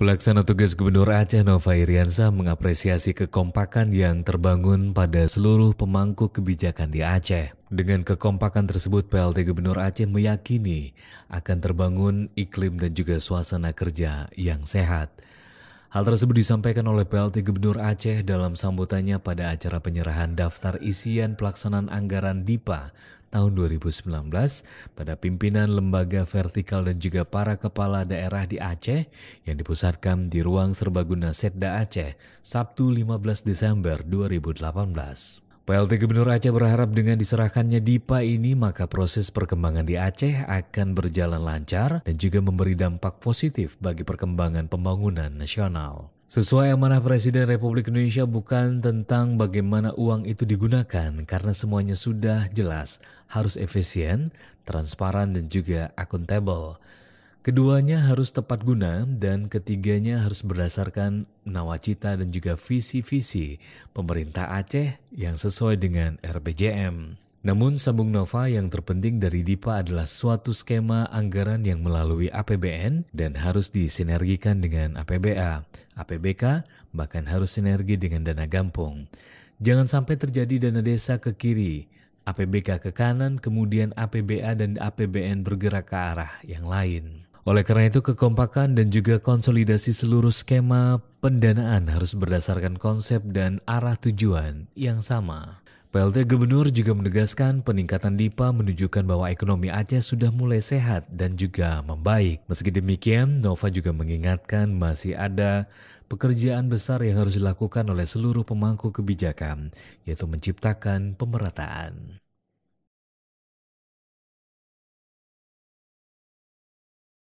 Pelaksana tugas Gubernur Aceh Nova Iriansa mengapresiasi kekompakan yang terbangun pada seluruh pemangku kebijakan di Aceh. Dengan kekompakan tersebut, PLT Gubernur Aceh meyakini akan terbangun iklim dan juga suasana kerja yang sehat. Hal tersebut disampaikan oleh PLT Gubernur Aceh dalam sambutannya pada acara penyerahan daftar isian pelaksanaan anggaran DIPA tahun 2019 pada pimpinan lembaga vertikal dan juga para kepala daerah di Aceh yang dipusatkan di ruang serbaguna Setda Aceh Sabtu 15 Desember 2018. PLT Gubernur Aceh berharap dengan diserahkannya DIPA ini maka proses perkembangan di Aceh akan berjalan lancar dan juga memberi dampak positif bagi perkembangan pembangunan nasional. Sesuai amanah Presiden Republik Indonesia bukan tentang bagaimana uang itu digunakan karena semuanya sudah jelas, harus efisien, transparan dan juga akuntabel. Keduanya harus tepat guna dan ketiganya harus berdasarkan nawacita dan juga visi-visi pemerintah Aceh yang sesuai dengan RPJM. Namun sambung Nova yang terpenting dari DIPA adalah suatu skema anggaran yang melalui APBN dan harus disinergikan dengan APBA, APBK, bahkan harus sinergi dengan dana gampung. Jangan sampai terjadi dana desa ke kiri, APBK ke kanan, kemudian APBA dan APBN bergerak ke arah yang lain. Oleh karena itu, kekompakan dan juga konsolidasi seluruh skema pendanaan harus berdasarkan konsep dan arah tujuan yang sama. PLT Gubernur juga menegaskan peningkatan DIPA menunjukkan bahwa ekonomi Aceh sudah mulai sehat dan juga membaik. Meski demikian, Nova juga mengingatkan masih ada pekerjaan besar yang harus dilakukan oleh seluruh pemangku kebijakan, yaitu menciptakan pemerataan.